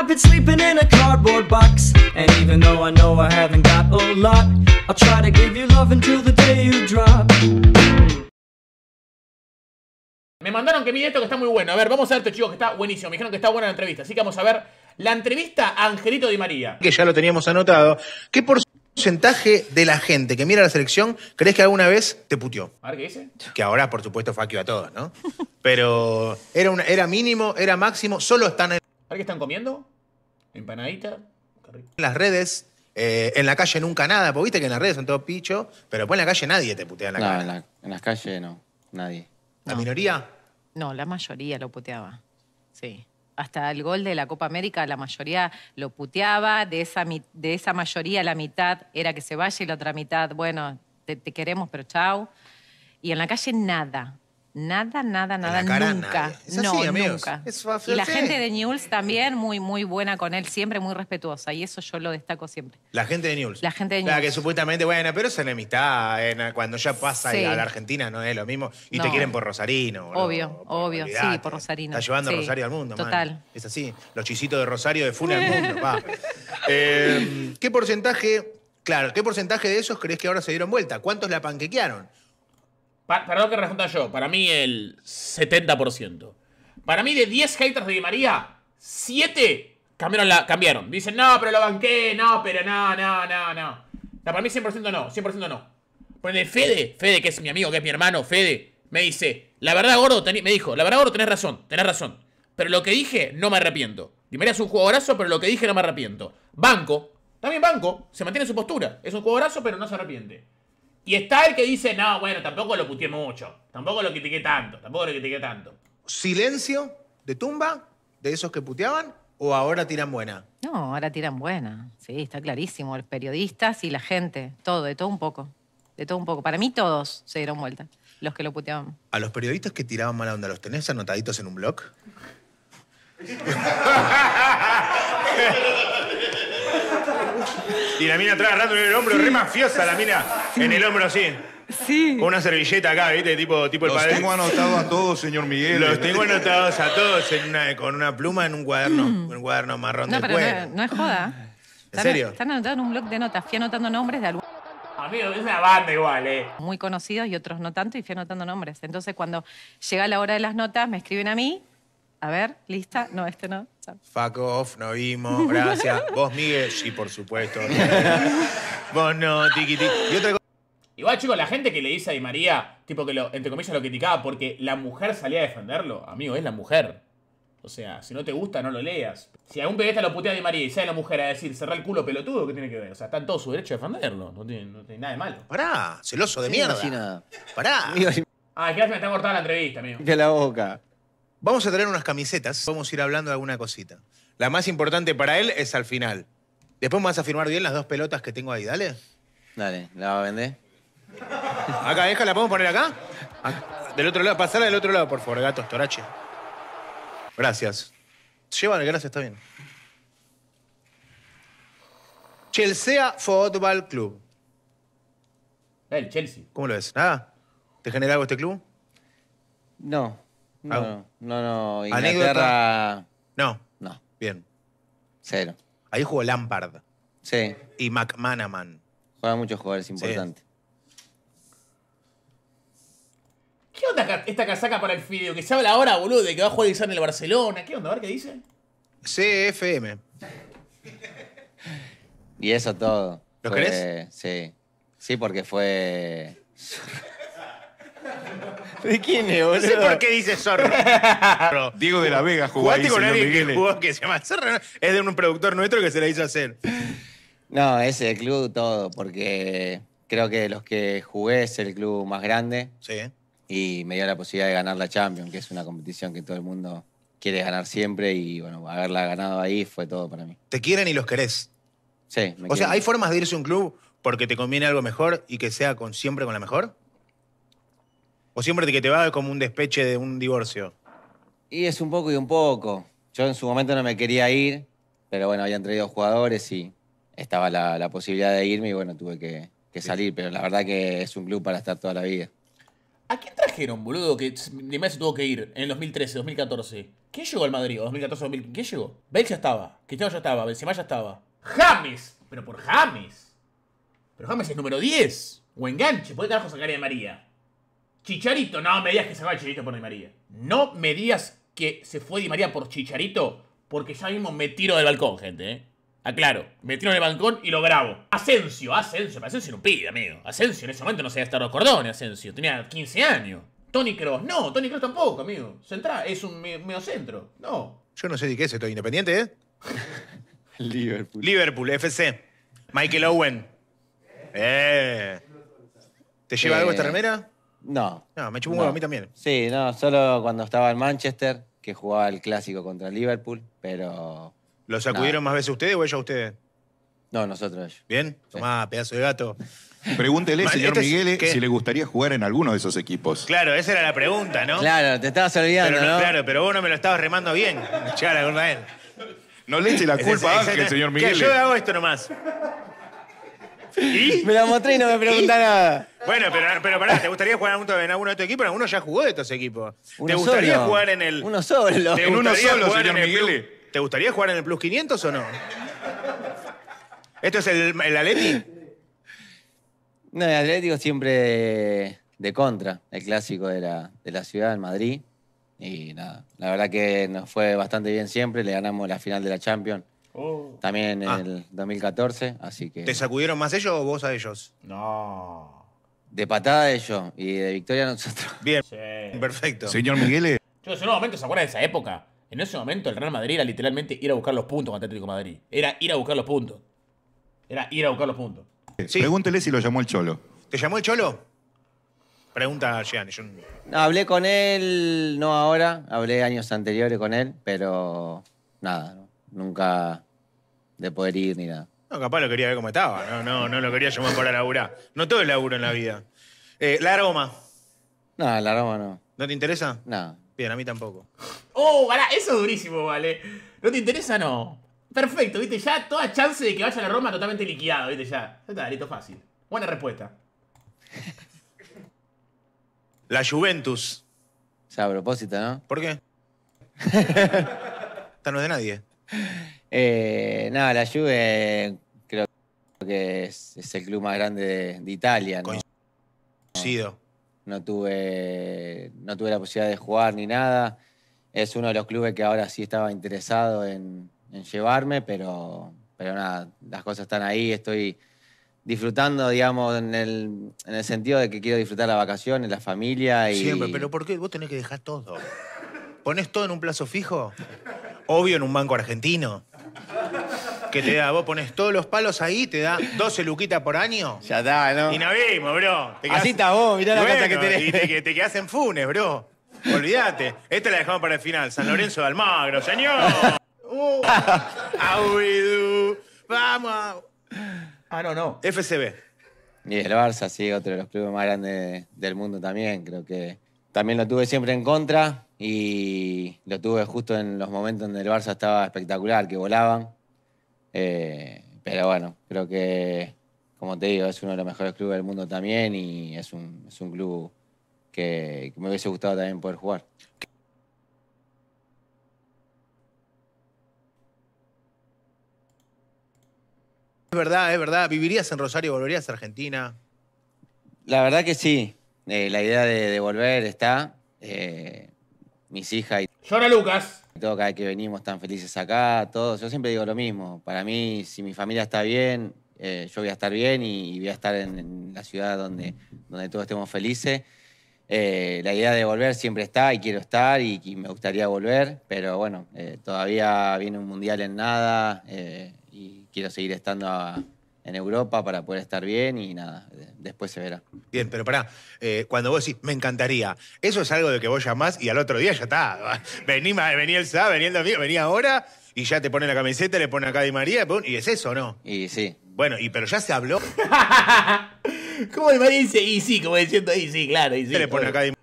Me mandaron que mire esto que está muy bueno. A ver, vamos a ver esto, chicos, que está buenísimo. Me dijeron que está buena la entrevista. Así que vamos a ver la entrevista a Angelito Di María. Que ya lo teníamos anotado. ¿Qué porcentaje de la gente que mira la selección crees que alguna vez te putió A ver, ¿qué dice? Que ahora, por supuesto, faquio a todos, ¿no? Pero era, una, era mínimo, era máximo. Solo están ¿Alguien qué están comiendo? Empanadita. En las redes, eh, en la calle nunca nada, porque viste que en las redes son todos pichos, pero después en la calle nadie te putea en la No, en, las calles no, nadie. La minoría. No, la mayoría lo puteaba. Sí. Hasta el gol de la Copa América, la mayoría lo puteaba. De esa, mayoría, la mitad era que se vaya y la otra mitad, bueno, te, te queremos, pero chau. Y en la calle, nada. Nada, nada, nada, cara, nunca. nunca. y la gente de News también muy, muy buena con él, siempre muy respetuosa. Y eso yo lo destaco siempre. La gente de News. La gente de News. que supuestamente, bueno, pero es enemistad. Eh, cuando ya pasa a la Argentina no es lo mismo. Y te quieren por Rosarino. Obvio, obvio, sí, por Rosarino. Está llevando Rosario al mundo, Total. Es así. Los chisitos de Rosario de Funa al mundo, eh, ¿Qué porcentaje, claro, qué porcentaje de esos crees que ahora se dieron vuelta? ¿Cuántos la panquequearon? Pa perdón que responda yo, para mí el 70%. Para mí de 10 haters de Di María, 7 cambiaron, la, cambiaron. Dicen, no, pero lo banqué, no, pero no, no, no, no. para mí 100% no, 100% no. de Fede, Fede que es mi amigo, que es mi hermano, Fede, me dice, la verdad gordo, me dijo, la verdad gordo tenés razón, tenés razón. Pero lo que dije, no me arrepiento. Di María es un jugadorazo, pero lo que dije no me arrepiento. Banco, también banco, se mantiene su postura. Es un jugadorazo, pero no se arrepiente. Y está el que dice, no, bueno, tampoco lo puteé mucho, tampoco lo critiqué tanto, tampoco lo critiqué tanto. ¿Silencio de tumba de esos que puteaban o ahora tiran buena? No, ahora tiran buena, sí, está clarísimo. Los periodistas y la gente, todo, de todo un poco, de todo un poco. Para mí todos se dieron vuelta, los que lo puteaban. ¿A los periodistas que tiraban mala onda los tenés anotaditos en un blog? y la mina atrás rato en el hombro, re mafiosa la mina. En el hombro sí. Sí. Con una servilleta acá, ¿viste? Tipo, tipo el Los tengo anotados a todos, señor Miguel. Los tengo anotados a todos con una pluma en un cuaderno. Mm. Un cuaderno marrón No, de pero cuero. no, no es joda. ¿En serio? Están anotados en un blog de notas. Fui anotando nombres de algunos Amigo, es una banda igual, eh. muy conocidos y otros no tanto, y fui anotando nombres. Entonces, cuando llega la hora de las notas, me escriben a mí. A ver, lista. No, este no. Fuck off, no vimos, gracias. Vos, Miguel, sí, por supuesto. Vos no, Tiquití. Igual, chicos, la gente que le dice a Di María, tipo que lo, entre comillas lo criticaba porque la mujer salía a defenderlo, amigo, es la mujer. O sea, si no te gusta, no lo leas. Si algún pedista lo putea a Di María y sale la mujer a decir, cerrar el culo pelotudo, ¿qué tiene que ver? O sea, está en todo su derecho a defenderlo. No tiene, nada de malo. Pará, celoso de mierda. nada. Pará. Ah, que me está cortando la entrevista, amigo. Que la boca. Vamos a traer unas camisetas. Vamos a ir hablando de alguna cosita. La más importante para él es al final. Después me vas a firmar bien las dos pelotas que tengo ahí, dale. Dale, la va a vender. Acá, deja, ¿la podemos poner acá? Ah, del otro lado, pasala del otro lado, por favor, gato, torache. Gracias. Llévale, gracias, está bien. Chelsea Football Club. El Chelsea. ¿Cómo lo ves? ¿Nada? ¿Te genera algo este club? No. No, no, no. Inglaterra... No. No. Bien. Cero. Ahí jugó Lampard. Sí. Y McManaman. Juega muchos jugadores importantes. ¿Qué onda esta casaca para el fideo? Que se habla ahora, boludo, de que va a jugar en el Barcelona. ¿Qué onda? A ver qué dice. CFM. y eso todo. ¿Lo crees? Sí. Sí, porque fue. ¿De quién es, boludo? No sé por qué dice Zorro. Diego de la Vega jugó Jugaste con alguien jugó que se llama Zorro. Es de un productor nuestro que se la hizo hacer. No, es el club todo, porque creo que de los que jugué es el club más grande. Sí y me dio la posibilidad de ganar la Champions, que es una competición que todo el mundo quiere ganar siempre y bueno, haberla ganado ahí fue todo para mí. Te quieren y los querés. Sí. Me o sea, ¿hay formas de irse a un club porque te conviene algo mejor y que sea con, siempre con la mejor? ¿O siempre de que te va como un despeche de un divorcio? Y es un poco y un poco. Yo en su momento no me quería ir, pero bueno, habían traído jugadores y estaba la, posibilidad de irme y bueno, tuve que, salir. Pero la verdad que es un club para estar toda la vida. ¿A quién trajeron, boludo, que de se tuvo que ir en el 2013, 2014? ¿Quién llegó al Madrid? 2014, 2015. ¿Quién llegó? Bale ya estaba. Cristiano ya estaba. Benzema ya estaba. ¡James! Pero por James. Pero James es número 10. O enganche. ¿Por qué carajo a Di María? Chicharito. No me digas que se va Chicharito por Di María. No me digas que se fue Di María por Chicharito. Porque ya mismo me tiro del balcón, gente, ¿eh? Aclaro, me tiro en el balcón y lo grabo. Asensio, Asensio, Asensio no pide, amigo. Asensio en ese momento no sabía estar los cordones, Asensio. Tenía 15 años. Tony Cross, no, Tony Cross tampoco, amigo. Central, es un medio centro. no. Yo no sé de qué es esto, independiente, ¿eh? Liverpool. Liverpool, FC. Michael Owen. Eh. ¿Te lleva algo esta eh. remera? No. No, me chupó un a mí también. Sí, no, solo cuando estaba en Manchester, que jugaba el clásico contra Liverpool, pero ¿Lo sacudieron más veces ustedes o ellos a ustedes? No, nosotros ¿Bien? Tomá, pedazo de gato. Pregúntele, señor este Miguel, si le gustaría jugar en alguno de esos equipos. Claro, esa era la pregunta, ¿no? Claro, te estabas olvidando, no, Claro, pero vos no me lo estabas remando bien. la culpa él. No le eche la culpa a Ángel, señor Miguel. Que yo hago esto nomás. ¿Y? Me la mostré y no me pregunta nada. Bueno, pero, pero pará, ¿te gustaría jugar en alguno, de estos equipos? Alguno ya jugó de estos equipos. ¿Te gustaría jugar en el. Uno solo. ¿Te En uno solo, jugar señor en el ¿Te gustaría jugar en el Plus 500 o no? ¿Esto es el, el No, el Atlético siempre de, contra, el clásico de la, ciudad, de Madrid. Y nada, la verdad que nos fue bastante bien siempre. Le ganamos la final de la Champions oh. también en ah. el 2014, así que... ¿Te sacudieron más ellos o vos a ellos? No. De patada ellos y de victoria nosotros. Bien, perfecto. Señor Miguel. Yo momento se acuerda de esa época. En ese momento el Real Madrid era literalmente ir a buscar los puntos con Atlético Madrid. Era ir a buscar los puntos. Era ir a buscar los puntos. Eh, pregúntele si lo llamó el Cholo. ¿Te llamó el Cholo? Pregunta a Gianni. hablé con él, no ahora, hablé años anteriores con él, pero nada, nunca de poder ir ni nada. No, capaz lo quería ver cómo estaba. No, no, no lo quería llamar para laburar. No todo es laburo en la vida. Eh, la aroma. No, la aroma no. ¿No te interesa? No. Bien, a mí tampoco. Oh, eso es durísimo, vale. ¿No te interesa? No. Perfecto, viste, ya toda chance de que vaya a la Roma totalmente liquidado, viste, ya. Ya está, listo, fácil. Buena respuesta. La Juventus. O sea, a propósito, ¿no? ¿Por qué? Esta no es de nadie. Eh, no, la Juve creo que es, el club más grande de, Italia, ¿no? Coincido no tuve, no tuve la posibilidad de jugar ni nada. Es uno de los clubes que ahora sí estaba interesado en, llevarme, pero, pero nada, las cosas están ahí, estoy disfrutando, digamos, en el, sentido de que quiero disfrutar la vacaciones, la familia y... Siempre, pero ¿por qué vos tenés que dejar todo? ¿Pones todo en un plazo fijo? Obvio en un banco argentino te da. Vos pones todos los palos ahí, te da 12 luquitas por año. Ya da, ¿no? Y vimos, bro. Te Así está vos, mirá la casa que Y te, quedás en Funes, bro. Olvídate. Esta la dejamos para el final. San Lorenzo de Almagro, señor. Vamos. Ah, no, no. FCB. Y el Barça, sí, otro de los clubes más grandes del mundo también. Creo que también lo tuve siempre en contra y lo tuve justo en los momentos donde el Barça estaba espectacular, que volaban. Eh, pero bueno, creo que, como te digo, es uno de los mejores clubes del mundo también y es un, club que, me hubiese gustado también poder jugar. Es verdad, es verdad. ¿Vivirías en Rosario? ¿Volverías a Argentina? La verdad que sí. Eh, la idea de, volver está. Eh, mis hijas y... Llora Lucas todo cada vez que venimos tan felices acá, todos. Yo siempre digo lo mismo. Para mí, si mi familia está bien, eh, yo voy a estar bien y, voy a estar en, la ciudad donde, donde todos estemos felices. Eh, la idea de volver siempre está y quiero estar y, me gustaría volver, pero bueno, eh, todavía viene un mundial en nada y quiero seguir estando a, en Europa para poder estar bien y nada, eh, después se verá. Bien, pero pará, eh, cuando vos decís, me encantaría, eso es algo de que vos llamás y al otro día ya está. Vení, vení el sábado, vení el vení ahora y ya te pone la camiseta, le pone acá Di María y es eso, ¿no? Y sí. Bueno, y pero ya se habló. ¿Cómo Di María dice? Y sí, como diciendo, y sí, claro, y sí. le pone acá Di María.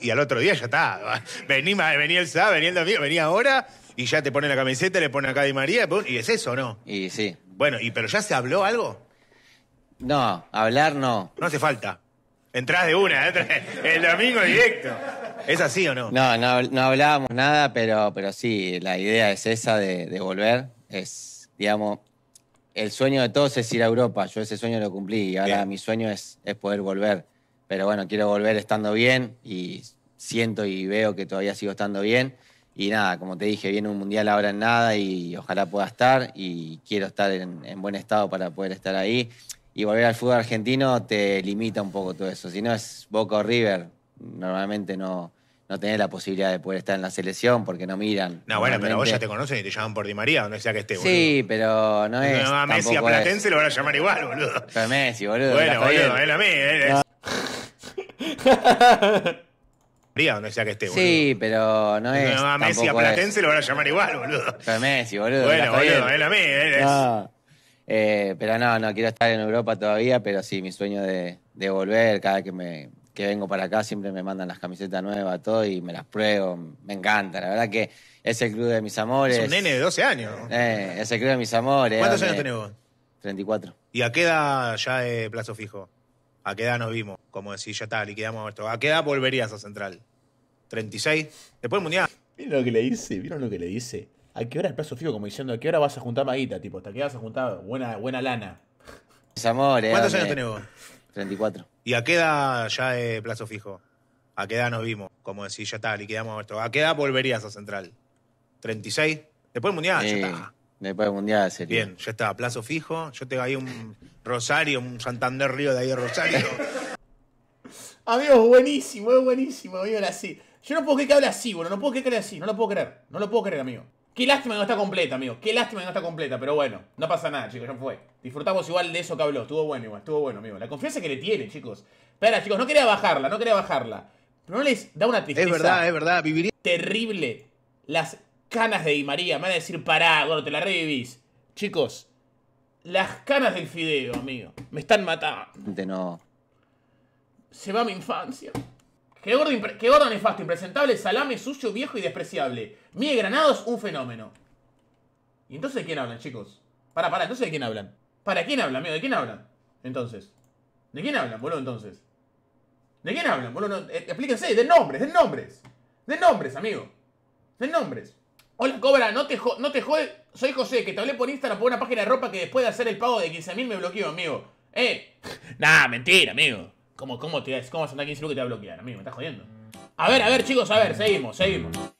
Y al otro día ya está. Vení, vení el sábado, vení el domingo, vení ahora y ya te pone la camiseta, le pone acá Di María y es eso, ¿no? Y sí. Bueno, y pero ya se habló algo? No, hablar no. No hace falta. Entrás de una, el domingo directo. ¿Es así o no? No, no, no hablábamos nada, pero, pero sí, la idea es esa de, volver. Es, digamos, el sueño de todos es ir a Europa. Yo ese sueño lo cumplí y ahora mi sueño es, es poder volver. Pero bueno, quiero volver estando bien y siento y veo que todavía sigo estando bien. Y nada, como te dije, viene un mundial ahora en nada y ojalá pueda estar y quiero estar en, buen estado para poder estar ahí. Y volver al fútbol argentino te limita un poco todo eso. Si no es Boca o River, normalmente no, no tenés la posibilidad de poder estar en la selección porque no miran. No, bueno, pero vos ya te conocen y te llaman por Di María, donde sea que esté, boludo. Sí, pero no es. No, a Messi a Platense lo van a llamar igual, boludo. Pero Messi, boludo. Bueno, boludo, es a mí Sí, pero no es. a Messi a Platense lo van a llamar igual, boludo. Pero Messi, boludo. Bueno, boludo, él a mí, es. No. Eh, pero no, no quiero estar en Europa todavía, pero sí, mi sueño de, volver, cada que me vengo para acá siempre me mandan las camisetas nuevas, todo, y me las pruebo, me encanta, la verdad que ese club de mis amores. Es un nene de 12 años. Eh, ese club de mis amores. ¿Cuántos eh, años tenés vos? 34. ¿Y a qué edad ya de plazo fijo? ¿A qué edad nos vimos? Como decir, ya está, liquidamos esto. ¿A qué edad volverías a Central? ¿36? Después del Mundial. ¿Vieron lo que le dice? ¿Vieron lo que le dice? ¿A qué hora el plazo fijo? Como diciendo, ¿a qué hora vas a juntar maguita? Tipo, ¿hasta qué vas a juntar buena, buena lana? Es amor, eh, ¿Cuántos años tenés 34. ¿Y a qué edad ya de plazo fijo? ¿A qué edad nos vimos? Como decir, ya está, liquidamos esto. ¿A qué edad volverías a Central? ¿36? Después del Mundial, ya eh, está. Después del Mundial sería. Bien, ya está, plazo fijo. Yo tengo ahí un Rosario, un Santander Río de ahí de Rosario. Amigos, buenísimo, es buenísimo, amigo, así. Yo no puedo creer que hable así, bueno, no puedo creer que hable así, no lo puedo creer, no lo puedo creer, amigo. Qué lástima que no está completa, amigo. Qué lástima que no está completa, pero bueno, no pasa nada, chicos, ya fue. Disfrutamos igual de eso que habló, estuvo bueno estuvo bueno, amigo. La confianza que le tiene, chicos. Espera, chicos, no quería bajarla, no quería bajarla. Pero no les da una tristeza. Es verdad, es verdad, viviría. Terrible. Las canas de Di María. Me van a decir, pará, gordo, te la revivís. Chicos, las canas del fideo, amigo. Me están matando. No. Se va mi infancia. Qué gordo, qué nefasto, impresentable, salame, sucio, viejo y despreciable. Mie Granados, un fenómeno. ¿Y entonces de quién hablan, chicos? Para, para, entonces de quién hablan. ¿Para quién hablan, amigo? ¿De quién hablan? Entonces. ¿De quién hablan, boludo, entonces? ¿De quién hablan, boludo? No, eh, explíquense, de nombres, de nombres. De nombres, amigo. de nombres. Hola Cobra, no te, no te jode. Soy José, que te hablé por Instagram por una página de ropa que después de hacer el pago de 15.000 me bloqueó, amigo. ¿Eh? nah, mentira, amigo. ¿Cómo, cómo, te, cómo vas a andar 15 te va a bloquear, amigo? Me estás jodiendo. A ver, a ver, chicos, a ver, seguimos, seguimos.